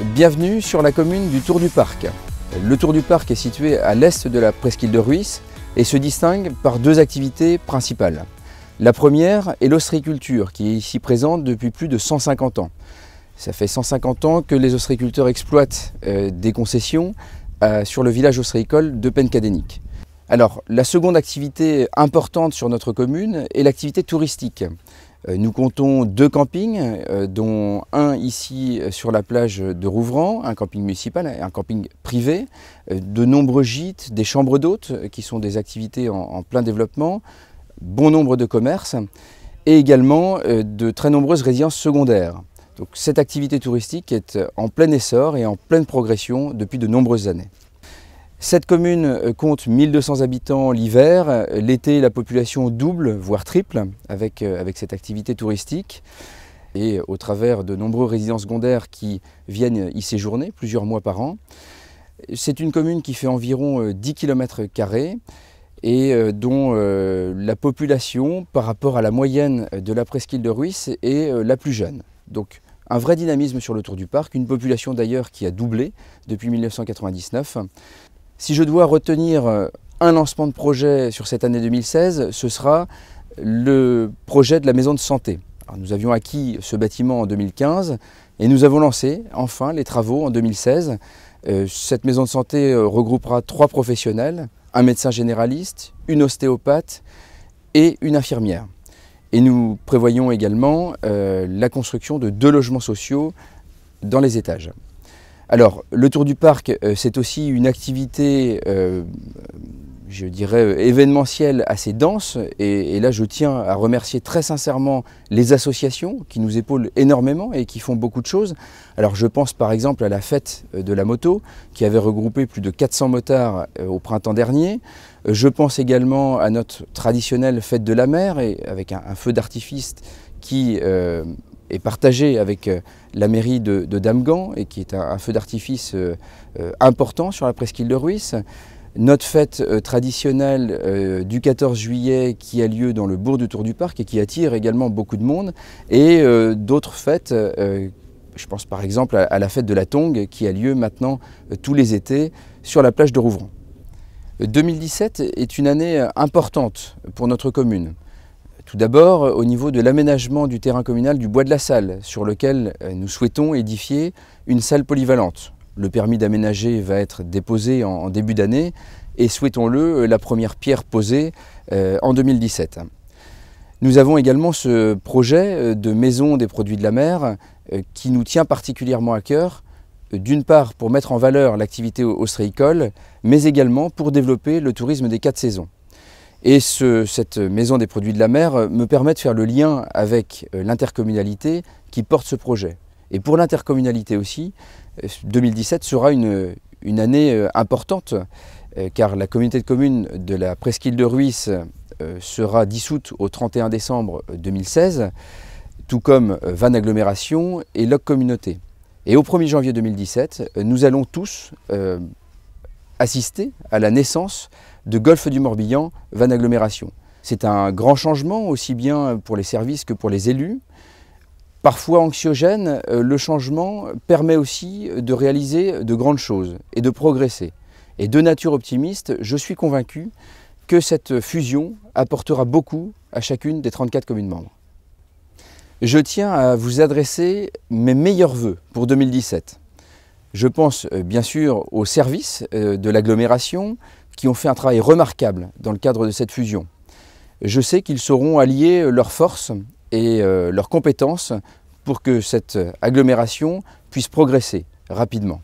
Bienvenue sur la commune du Tour du Parc. Le Tour du Parc est situé à l'est de la presqu'île de Ruisse et se distingue par deux activités principales. La première est l'ostriculture qui est ici présente depuis plus de 150 ans. Ça fait 150 ans que les ostriculteurs exploitent euh, des concessions euh, sur le village ostréicole de Pencadénic. Alors, la seconde activité importante sur notre commune est l'activité touristique. Euh, nous comptons deux campings, euh, dont un ici euh, sur la plage de Rouvran, un camping municipal et un camping privé, de nombreux gîtes, des chambres d'hôtes qui sont des activités en, plein développement, bon nombre de commerces et également de très nombreuses résidences secondaires. Donc cette activité touristique est en plein essor et en pleine progression depuis de nombreuses années. Cette commune euh, compte 1200 habitants l'hiver. L'été, la population double, voire triple, avec, euh, avec cette activité touristique. Et au travers de nombreux résidents secondaires qui viennent y séjourner plusieurs mois par an. C'est une commune qui fait environ 10 euh, km et dont la population par rapport à la moyenne de la presqu'île de Ruisse est la plus jeune. Donc un vrai dynamisme sur le tour du parc, une population d'ailleurs qui a doublé depuis 1999. Si je dois retenir euh, un lancement de projet sur cette année 2016, ce sera le projet de la maison de santé. nous avions acquis ce bâtiment en 2015 et nous avons lancé enfin les travaux en 2016. Euh, cette maison de santé euh, regroupera trois professionnels, un médecin généraliste, une ostéopathe et une infirmière. Et nous prévoyons également la construction de deux logements sociaux dans les étages. Alors, le tour du parc, euh, c'est aussi une activité, euh, je dirais, événementielle assez dense. Et, là, je tiens à remercier très sincèrement les associations qui nous épaulent énormément et qui font beaucoup de choses. Alors, je pense par exemple à la fête de la moto, qui avait regroupé plus de 400 motards euh, au printemps dernier. Je pense également à notre traditionnelle fête de la mer, et avec un, feu d'artifice qui est partagé avec euh, la mairie de, de Damgan et qui est un, feu d'artifice euh, euh, important sur la presqu'île de Ruisse. Notre fête traditionnelle du 14 juillet qui a lieu dans le bourg du Tour du Parc et qui attire également beaucoup de monde et d'autres fêtes je pense par exemple à la fête de la Tongue qui a lieu maintenant tous les étés sur la plage de Rouvron. 2017 est une année importante pour notre commune. Tout d'abord, euh, au niveau de l'aménagement du terrain communal du Bois de la Salle, sur lequel euh, nous souhaitons édifier une salle polyvalente. Le permis d'aménager va être déposé en début d'année et souhaitons-le euh, la première pierre posée en 2017. Nous avons également ce projet de maison des produits de la mer qui nous tient particulièrement à cœur, d'une part pour mettre en valeur l'activité ostréicole, mais également pour développer le tourisme des quatre saisons. Et cette maison des produits de la mer euh, me permet de faire le lien avec euh, l'intercommunalité qui porte ce projet. Et pour l'intercommunalité aussi, 2017 euh, sera une, année importante car la communauté de communes de la presqu'île de Ruisse sera dissoute au 31 décembre 2016, tout comme Van Agglomération et Loc Communauté. Et au 1er janvier 2017, nous allons tous assister à la naissance de Golfe du Morbihan Van Agglomération. C'est un grand changement aussi bien pour les services que pour les élus. Parfois anxiogène, euh, le changement permet aussi de réaliser de grandes choses et de progresser. Et de nature optimiste, je suis convaincu que cette fusion apportera beaucoup à chacune des 34 communes membres. Je tiens à vous adresser mes meilleurs voeux pour 2017. Je pense euh, bien sûr aux services euh, de l'agglomération qui ont fait un travail remarquable dans le cadre de cette fusion. Je sais qu'ils sauront allier leurs forces et euh, leurs compétences pour que cette agglomération puisse progresser rapidement.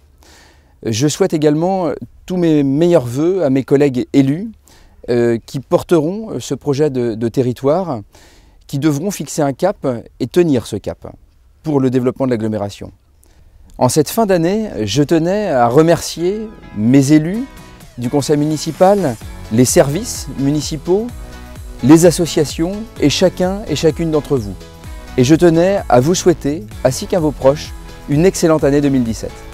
Je souhaite également tous mes meilleurs voeux à mes collègues élus qui porteront ce projet de, territoire, qui devront fixer un cap et tenir ce cap pour le développement de l'agglomération. En cette fin d'année, je tenais à remercier mes élus du conseil municipal, les services municipaux, les associations et chacun et chacune d'entre vous. Et je tenais à vous souhaiter, ainsi qu'à vos proches, une excellente année 2017.